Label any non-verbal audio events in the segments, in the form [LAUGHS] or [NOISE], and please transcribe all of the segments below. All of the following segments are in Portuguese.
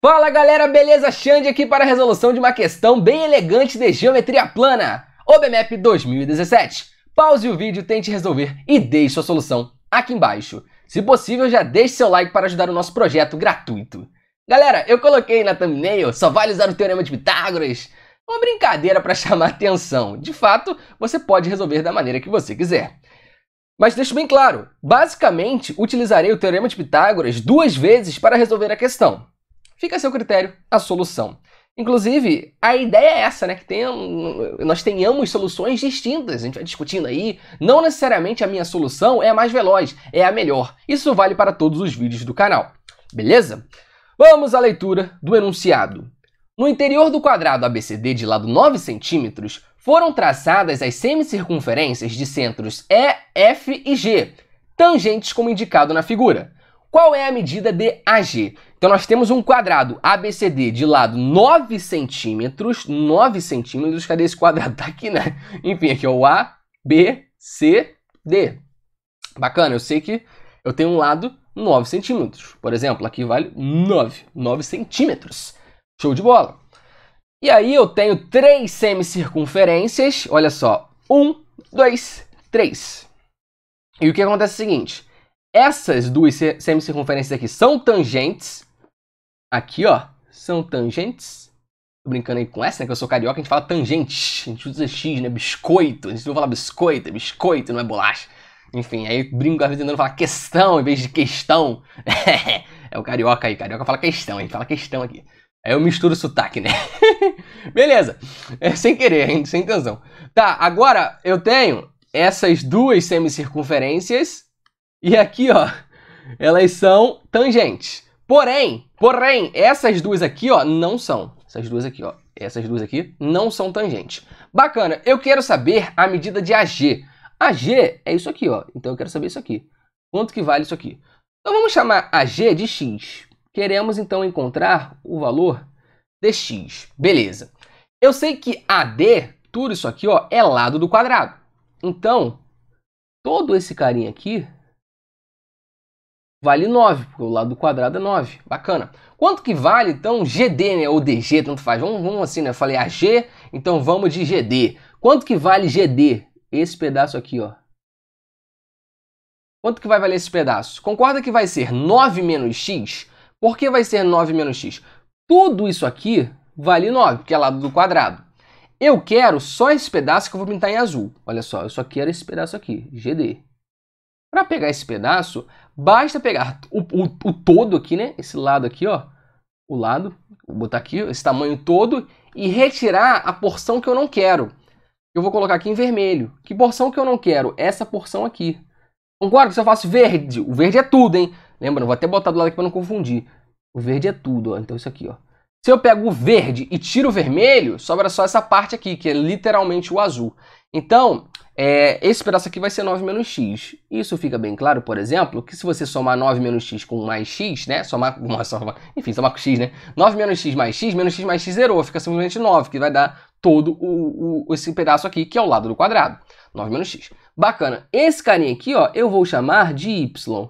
Fala galera, beleza? Xande aqui para a resolução de uma questão bem elegante de geometria plana, OBMAP 2017. Pause o vídeo, tente resolver e deixe sua solução aqui embaixo. Se possível, já deixe seu like para ajudar o nosso projeto gratuito. Galera, eu coloquei na thumbnail, só vale usar o Teorema de Pitágoras, uma brincadeira para [LAUGHS] chamar atenção. De fato, você pode resolver da maneira que você quiser. Mas deixo bem claro, basicamente utilizarei o Teorema de Pitágoras duas vezes para resolver a questão fica a seu critério a solução. Inclusive, a ideia é essa, né? Que tenha, nós tenhamos soluções distintas. A gente vai discutindo aí. Não necessariamente a minha solução é a mais veloz, é a melhor. Isso vale para todos os vídeos do canal. Beleza? Vamos à leitura do enunciado. No interior do quadrado ABCD de lado 9 centímetros, foram traçadas as semicircunferências de centros E, F e G, tangentes como indicado na figura. Qual é a medida de AG? Então nós temos um quadrado ABCD de lado 9 centímetros, 9 centímetros, cadê esse quadrado? [LAUGHS] Tá aqui, né? Enfim, aqui é o A, B, C, D. Bacana, eu sei que eu tenho um lado 9 centímetros. Por exemplo, aqui vale 9, 9 centímetros. Show de bola. E aí eu tenho três semicircunferências, olha só, 1, 2, 3. E o que acontece é o seguinte, essas duas semicircunferências aqui são tangentes. Aqui, ó, são tangentes. Tô brincando aí com essa, né? Que eu sou carioca, a gente fala tangente. A gente usa X, né? Biscoito. A gente não fala biscoito, é biscoito, não é bolacha. Enfim, aí brinco às vezes tentando falar questão em vez de questão. [LAUGHS] é o carioca aí, carioca fala questão, a gente fala questão aqui. Aí eu misturo o sotaque, né? [LAUGHS] Beleza. É sem querer, hein? sem intenção. Tá, agora eu tenho essas duas semicircunferências e aqui, ó, elas são tangentes. Porém, porém, essas duas aqui, ó, não são. Essas duas aqui, ó, essas duas aqui não são tangentes. Bacana, eu quero saber a medida de AG. AG é isso aqui, ó. Então eu quero saber isso aqui. Quanto que vale isso aqui? Então vamos chamar AG de x. Queremos então encontrar o valor de x. Beleza. Eu sei que AD, tudo isso aqui, ó, é lado do quadrado. Então, todo esse carinha aqui vale 9, porque o lado do quadrado é 9. Bacana. Quanto que vale, então, GD, né? Ou DG, tanto faz. Vamos, vamos assim, né? Eu falei AG, então vamos de GD. Quanto que vale GD? Esse pedaço aqui, ó. Quanto que vai valer esse pedaço? Concorda que vai ser 9 menos x? Por que vai ser 9 menos x? Tudo isso aqui vale 9, porque é lado do quadrado. Eu quero só esse pedaço que eu vou pintar em azul. Olha só, eu só quero esse pedaço aqui, GD. Para pegar esse pedaço, Basta pegar o, o, o todo aqui, né? Esse lado aqui, ó. O lado, vou botar aqui, esse tamanho todo, e retirar a porção que eu não quero. Eu vou colocar aqui em vermelho. Que porção que eu não quero? Essa porção aqui. Agora, se eu faço verde, o verde é tudo, hein? Lembra, vou até botar do lado aqui para não confundir. O verde é tudo, ó. Então isso aqui, ó. Se eu pego o verde e tiro o vermelho, sobra só essa parte aqui, que é literalmente o azul. Então, é, esse pedaço aqui vai ser 9 menos x. Isso fica bem claro, por exemplo, que se você somar 9 menos x com mais x, né? Somar com uma soma, enfim, somar com x, né? 9 menos x mais x, menos x mais x zerou, fica simplesmente 9, que vai dar todo o, o, esse pedaço aqui, que é o lado do quadrado. 9 menos x. Bacana. Esse carinha aqui, ó, eu vou chamar de y,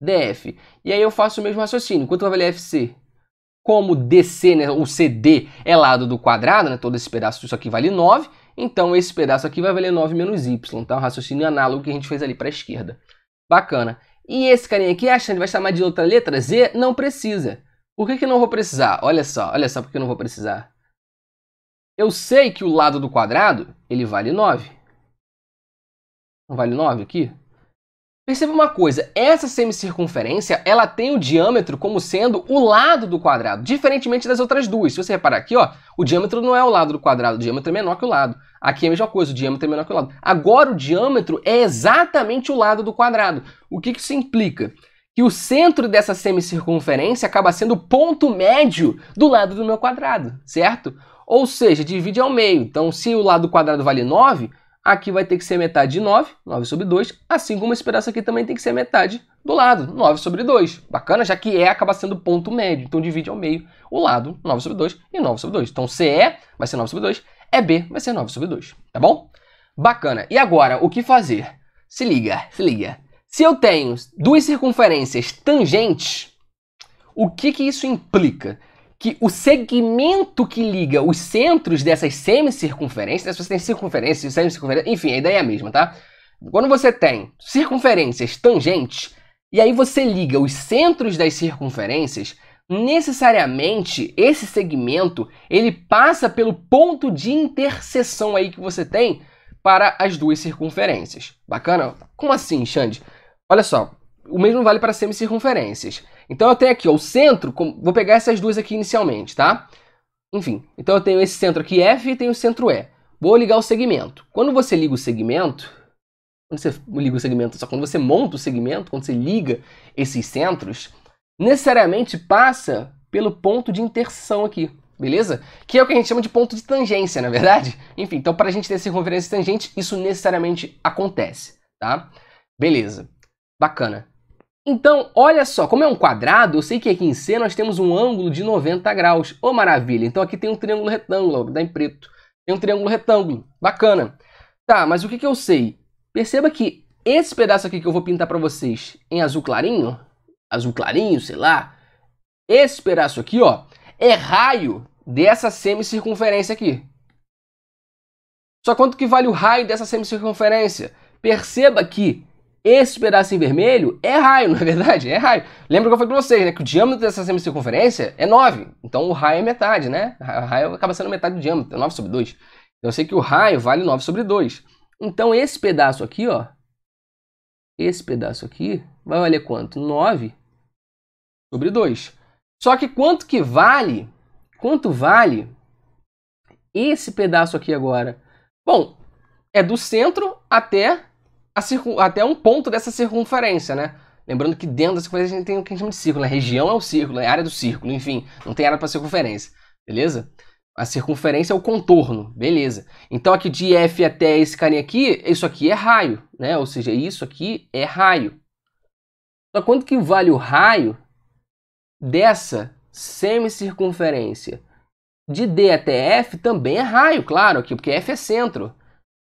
df. E aí eu faço o mesmo raciocínio. Quanto vai valer fc? Como dc, né, O cd é lado do quadrado, né? Todo esse pedaço disso aqui vale 9. Então esse pedaço aqui vai valer 9 menos y, tá? Um raciocínio análogo que a gente fez ali para a esquerda. Bacana. E esse carinha aqui, achando que vai chamar de outra letra Z, não precisa. Por que, que não vou precisar? Olha só, olha só porque eu não vou precisar. Eu sei que o lado do quadrado, ele vale 9. Não vale 9 aqui? Perceba uma coisa, essa semicircunferência, ela tem o diâmetro como sendo o lado do quadrado, diferentemente das outras duas. Se você reparar aqui, ó, o diâmetro não é o lado do quadrado, o diâmetro é menor que o lado. Aqui é a mesma coisa, o diâmetro é menor que o lado. Agora o diâmetro é exatamente o lado do quadrado. O que, que isso implica? Que o centro dessa semicircunferência acaba sendo o ponto médio do lado do meu quadrado, certo? Ou seja, divide ao meio. Então, se o lado do quadrado vale 9, Aqui vai ter que ser metade de 9, 9 sobre 2, assim como esse pedaço aqui também tem que ser metade do lado, 9 sobre 2. Bacana, já que E acaba sendo ponto médio, então divide ao meio o lado, 9 sobre 2 e 9 sobre 2. Então CE vai ser 9 sobre 2, EB vai ser 9 sobre 2, tá bom? Bacana. E agora, o que fazer? Se liga, se liga. Se eu tenho duas circunferências tangentes, o que, que isso implica? que o segmento que liga os centros dessas semicircunferências, né? se você tem circunferências, semicircunferências, enfim, a ideia é a mesma, tá? Quando você tem circunferências tangentes, e aí você liga os centros das circunferências, necessariamente esse segmento ele passa pelo ponto de interseção aí que você tem para as duas circunferências. Bacana? Como assim, Xande? Olha só, o mesmo vale para semicircunferências. Então eu tenho aqui ó, o centro, vou pegar essas duas aqui inicialmente, tá? Enfim, então eu tenho esse centro aqui F e tenho o centro E. Vou ligar o segmento. Quando você liga o segmento, quando você liga o segmento, só quando você monta o segmento, quando você liga esses centros, necessariamente passa pelo ponto de interseção aqui, beleza? Que é o que a gente chama de ponto de tangência, na é verdade? [LAUGHS] Enfim, então para a gente ter circunferência tangente, isso necessariamente acontece, tá? Beleza, bacana. Então, olha só, como é um quadrado, eu sei que aqui em C nós temos um ângulo de 90 graus. Ô, oh, maravilha! Então aqui tem um triângulo retângulo, dá em preto. Tem um triângulo retângulo, bacana. Tá, mas o que, que eu sei? Perceba que esse pedaço aqui que eu vou pintar para vocês em azul clarinho, azul clarinho, sei lá, esse pedaço aqui, ó, é raio dessa semicircunferência aqui. Só quanto que vale o raio dessa semicircunferência? Perceba que esse pedacinho vermelho é raio, [LAUGHS] na é verdade, é raio. Lembra que eu falei pra vocês, né? Que o diâmetro dessa semicircunferência é 9. Então o raio é metade, né? O raio acaba sendo metade do diâmetro, é 9 sobre 2. Então eu sei que o raio vale 9 sobre 2. Então esse pedaço aqui, ó. Esse pedaço aqui vai valer quanto? 9 sobre 2. Só que quanto que vale? Quanto vale esse pedaço aqui agora? Bom, é do centro até circun... até um ponto dessa circunferência, né? Lembrando que dentro da circunferência a gente tem o que a gente chama de círculo, né? Região é o círculo, é área do círculo, enfim, não tem área para circunferência, beleza? A circunferência é o contorno, beleza. Então aqui de F até esse carinha aqui, isso aqui é raio, né? Ou seja, isso aqui é raio. Só quanto que vale o raio dessa semicircunferência? De D até F também é raio, claro, aqui, porque F é centro.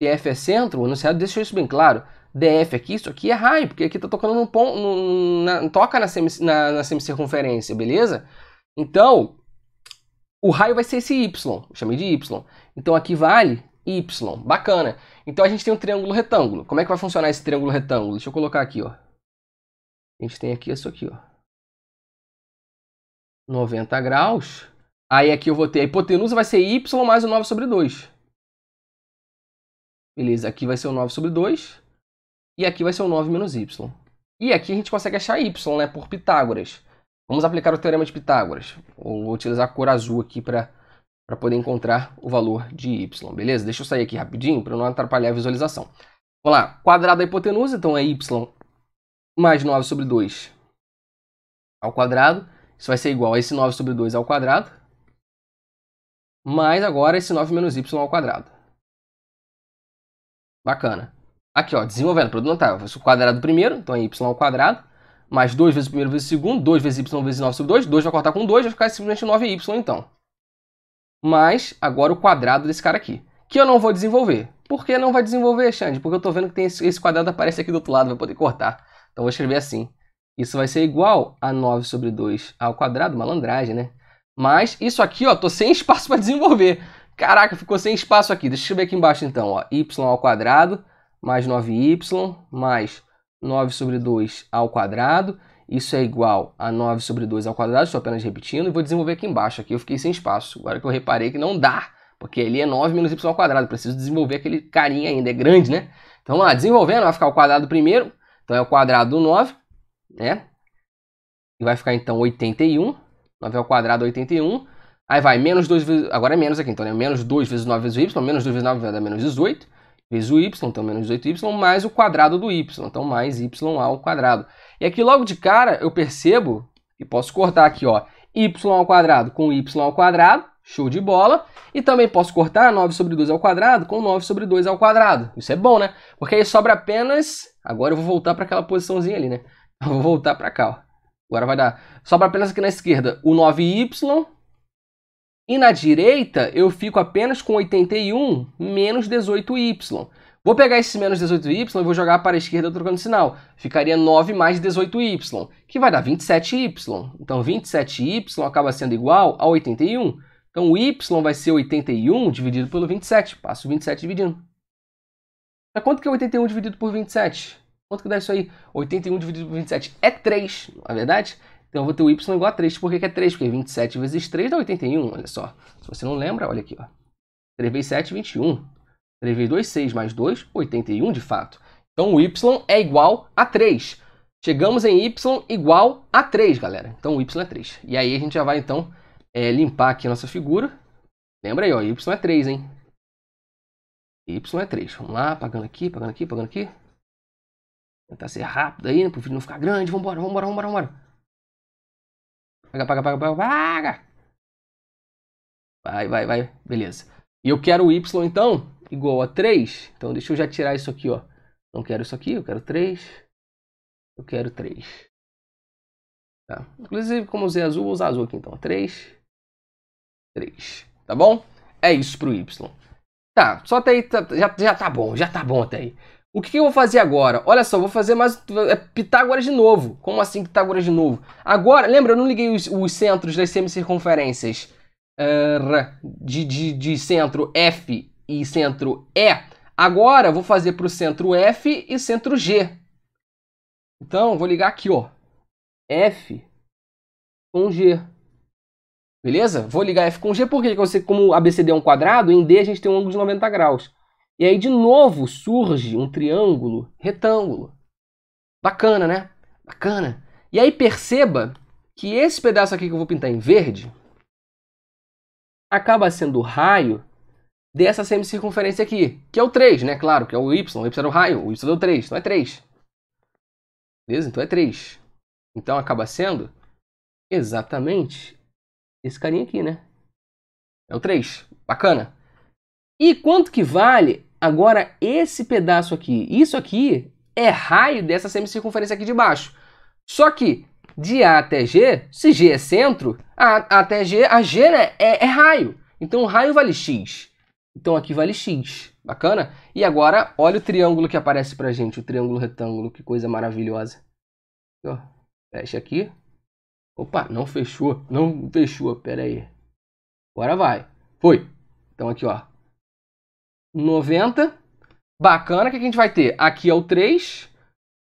Se F é centro, o enunciado deixou isso bem claro. DF aqui, isso aqui é high, porque aqui tá tocando no ponto, num, na, toca na, semi, na, na semicircunferência, beleza? Então, o raio vai ser esse Y, chamei de Y. Então aqui vale Y, bacana. Então a gente tem um triângulo retângulo. Como é que vai funcionar esse triângulo retângulo? Deixa eu colocar aqui, ó. A gente tem aqui isso aqui, ó. 90 graus. Aí aqui eu vou ter a hipotenusa, vai ser Y mais o 9 sobre 2. Beleza, aqui vai ser o 9 sobre 2. E aqui vai ser o 9 menos y. E aqui a gente consegue achar y, né, por Pitágoras. Vamos aplicar o teorema de Pitágoras. Vou utilizar a cor azul aqui para poder encontrar o valor de y, beleza? Deixa eu sair aqui rapidinho para não atrapalhar a visualização. Vamos lá, quadrado da hipotenusa, então é y mais 9 sobre 2 ao quadrado. Isso vai ser igual a esse 9 sobre 2 ao quadrado, mais agora esse 9 menos y ao quadrado. Bacana. Aqui, ó, desenvolvendo, produto notável. O quadrado do primeiro, então é y ao quadrado, mais 2 vezes o primeiro vezes o segundo, 2 vezes y vezes 9 sobre 2, 2 vai cortar com 2, vai ficar simplesmente 9y então. Mais, agora, o quadrado desse cara aqui, que eu não vou desenvolver. Por que não vai desenvolver, Xande? Porque eu estou vendo que tem esse, esse quadrado aparece aqui do outro lado, vai poder cortar. Então, vou escrever assim. Isso vai ser igual a 9 sobre 2 ao quadrado, malandragem, né? Mas isso aqui, ó, tô sem [LAUGHS] espaço para desenvolver. Caraca, ficou sem espaço aqui. Deixa eu escrever aqui embaixo então, ó. y ao quadrado mais 9y mais 9 sobre 2 ao quadrado. Isso é igual a 9 sobre 2 ao quadrado, estou apenas repetindo, e vou desenvolver aqui embaixo. Aqui eu fiquei sem espaço, agora que eu reparei que não dá, porque ali é 9 menos y ao quadrado, preciso desenvolver aquele carinha ainda, é grande, né? Então vamos lá, desenvolvendo, vai ficar o quadrado primeiro, então é o quadrado do 9, né? E vai ficar então 81, 9 ao quadrado 81, aí vai menos 2 vezes, agora é menos aqui, então é né? menos 2 vezes 9 vezes y, menos 2 vezes 9 vai dar menos 18, vezes o y, então menos 18y, mais o quadrado do y, então mais y ao quadrado. E aqui logo de cara eu percebo, e posso cortar aqui, ó, y ao quadrado com y ao quadrado, show de bola. E também posso cortar 9 sobre 2 ao quadrado com 9 sobre 2 ao quadrado. Isso é bom, né? Porque aí sobra apenas... Agora eu vou voltar para aquela posiçãozinha ali, né? [LAUGHS] Eu vou voltar para cá, ó. Agora vai dar... Sobra apenas aqui na esquerda o 9y e na direita, eu fico apenas com 81 menos 18y. Vou pegar esse menos 18y e vou jogar para a esquerda trocando sinal. Ficaria 9 mais 18y, que vai dar 27y. Então, 27y acaba sendo igual a 81. Então, o y vai ser 81 dividido pelo 27. Passo 27 dividindo. Mas quanto que é 81 dividido por 27? Quanto que dá isso aí? 81 dividido por 27 é 3, não é verdade? Então eu vou ter o y igual a 3. Por que, que é 3? Porque 27 vezes 3 dá 81, olha só. Se você não lembra, olha aqui, ó. 3 vezes 7, 21. 3 vezes 2, 6, mais 2, 81 de fato. Então o y é igual a 3. Chegamos em y igual a 3, galera. Então o y é 3. E aí a gente já vai, então, é, limpar aqui a nossa figura. Lembra aí, ó, y é 3, hein? y é 3. Vamos lá, apagando aqui, apagando aqui, apagando aqui. Tentar ser rápido aí, né, para o vídeo não ficar grande. Vambora, vambora, vambora, vambora. Paga, paga, paga, paga, paga. Vai, vai, vai. Beleza. E eu quero o y, então, igual a 3. Então, deixa eu já tirar isso aqui, ó. Não quero isso aqui, eu quero 3. Eu quero 3. Tá. Inclusive, como usei azul, vou usar azul aqui, então. 3, 3. Tá bom? É isso pro Y. Tá, só até aí tá, já, já tá bom, já tá bom até aí. O que, que eu vou fazer agora? Olha só, vou fazer mais é Pitágoras de novo. Como assim Pitágoras de novo? Agora, lembra, eu não liguei os, os centros das semicircunferências uh, de, de, de centro F e centro E. Agora, vou fazer para o centro F e centro G. Então, vou ligar aqui, ó. F com G. Beleza? Vou ligar F com G porque como ABCD é um quadrado, em D a gente tem um ângulo de 90 graus. E aí de novo surge um triângulo retângulo. Bacana, né? Bacana. E aí perceba que esse pedaço aqui que eu vou pintar em verde acaba sendo o raio dessa semicircunferência aqui, que é o 3, né? Claro, que é o y, o y é o raio, o y é o 3, então é 3. Beleza? Então é 3. Então acaba sendo exatamente esse carinha aqui, né? É o 3. Bacana. E quanto que vale Agora, esse pedaço aqui, isso aqui é raio dessa semicircunferência aqui de baixo. Só que de A até G, se G é centro, A, até G, a G né, é, é raio. Então o raio vale x. Então aqui vale x. Bacana? E agora, olha o triângulo que aparece pra gente, o triângulo retângulo, que coisa maravilhosa. Ó, fecha aqui. Opa, não fechou, não fechou, pera aí. Agora vai. Foi. Então aqui, ó, 90. Bacana, o que a gente vai ter? Aqui é o 3.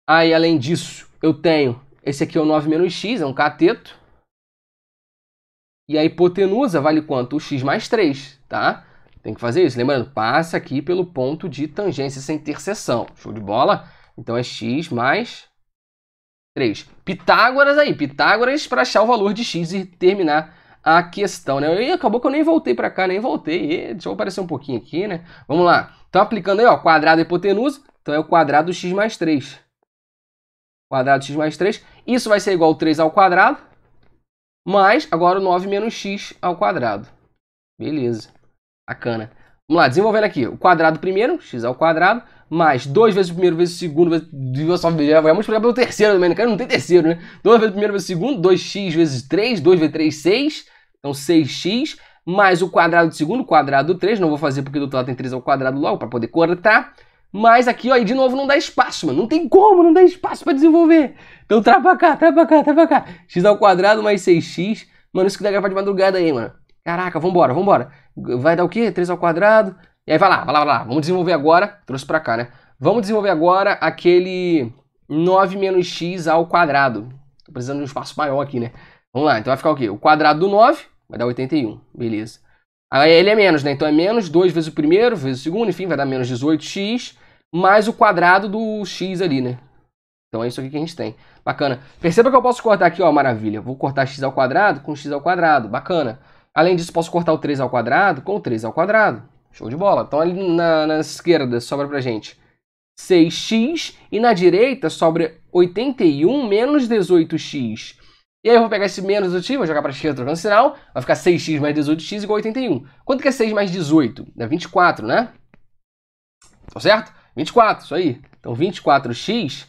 Aí, além disso, eu tenho... Esse aqui é o 9 menos x, é um cateto. E a hipotenusa vale quanto? O x mais 3, tá? Tem que fazer isso. Lembrando, passa aqui pelo ponto de tangência sem interseção. Show de bola? Então é x mais 3. Pitágoras aí. Pitágoras para achar o valor de x e terminar a questão, né? E acabou que eu nem voltei para cá, nem voltei. E, deixa eu aparecer um pouquinho aqui, né? Vamos lá. Então, aplicando aí, ó, quadrado e hipotenusa. Então, é o quadrado x mais 3. Quadrado x mais 3. Isso vai ser igual a 3 ao quadrado. Mais, agora, o 9 menos x ao quadrado. Beleza. Bacana. Vamos lá, desenvolvendo aqui. O quadrado primeiro, x ao quadrado mais 2 vezes o primeiro, vezes o segundo, vezes, duas vamos multiplicar pelo terceiro também, né? cara, não tem terceiro, né? 2 vezes o primeiro, vezes o segundo, 2x vezes 3, 2 vezes 3, 6, então 6x, mais o quadrado do segundo, quadrado do 3, não vou fazer porque do outro lado tem 3 ao quadrado logo, para poder cortar, mas aqui, ó, e de novo não dá espaço, mano. Não tem como, não dá espaço para desenvolver. Então traz pra cá, traz pra cá, traz pra cá. x ao quadrado mais 6x. Mano, isso que dá gravar de madrugada aí, mano. Caraca, vambora, vambora. Vai dar o quê? 3 ao quadrado e aí vai lá, vai lá, vai lá. Vamos desenvolver agora. Trouxe para cá, né? Vamos desenvolver agora aquele 9 menos x ao quadrado. Tô precisando de um espaço maior aqui, né? Vamos lá, então vai ficar o quê? O quadrado do 9 vai dar 81, beleza. Aí ele é menos, né? Então é menos 2 vezes o primeiro, vezes o segundo, enfim, vai dar menos 18x, mais o quadrado do x ali, né? Então é isso aqui que a gente tem. Bacana. Perceba que eu posso cortar aqui, ó, maravilha. Vou cortar x ao quadrado com x ao quadrado, bacana. Além disso, posso cortar o 3 ao quadrado com o 3 ao quadrado. Show de bola. Então ali na, na esquerda sobra pra gente 6x e na direita sobra 81 menos 18x. E aí eu vou pegar esse menos 18x, vou jogar para a esquerda trocando sinal, vai ficar 6x mais 18x igual a 81. Quanto que é 6 mais 18? É 24, né? Tá certo? 24, isso aí. Então 24x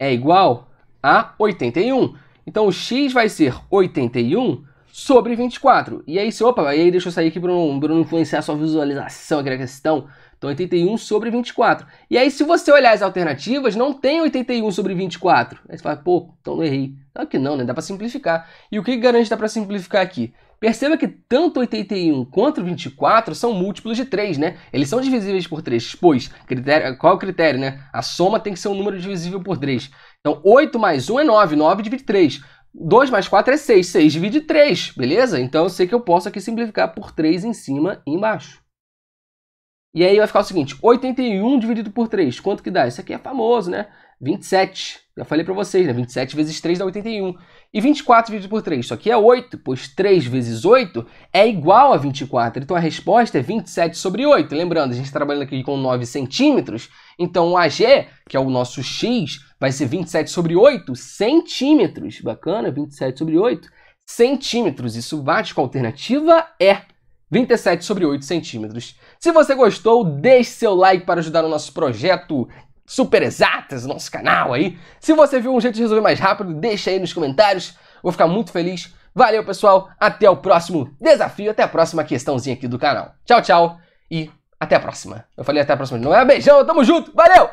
é igual a 81. Então o x vai ser 81 sobre 24. E aí, se, opa, aí deixa eu sair aqui para não, não influenciar a sua visualização aqui na questão. Então, 81 sobre 24. E aí, se você olhar as alternativas, não tem 81 sobre 24. Aí você fala, pô, então não errei. Claro que não, né? Dá para simplificar. E o que garante que dá para simplificar aqui? Perceba que tanto 81 quanto 24 são múltiplos de 3, né? Eles são divisíveis por 3, pois critério, qual é o critério, né? A soma tem que ser um número divisível por 3. Então, 8 mais 1 é 9, 9 divide 3. 2 mais 4 é 6. 6 divide 3, beleza? Então eu sei que eu posso aqui simplificar por 3 em cima e embaixo. E aí vai ficar o seguinte, 81 dividido por 3, quanto que dá? Isso aqui é famoso, né? 27, já falei para vocês, né? 27 vezes 3 dá 81. E 24 dividido por 3, isso aqui é 8, pois 3 vezes 8 é igual a 24. Então a resposta é 27 sobre 8. Lembrando, a gente está trabalhando aqui com 9 centímetros, então o AG, que é o nosso X, vai ser 27 sobre 8 centímetros. Bacana, 27 sobre 8 centímetros. Isso bate com a alternativa E. É. 27 sobre 8 centímetros. Se você gostou, deixe seu like para ajudar o nosso projeto super exatas, nosso canal aí. Se você viu um jeito de resolver mais rápido, deixa aí nos comentários. Vou ficar muito feliz. Valeu, pessoal. Até o próximo desafio, até a próxima questãozinha aqui do canal. Tchau, tchau e até a próxima. Eu falei até a próxima. Não é beijão, tamo junto. Valeu!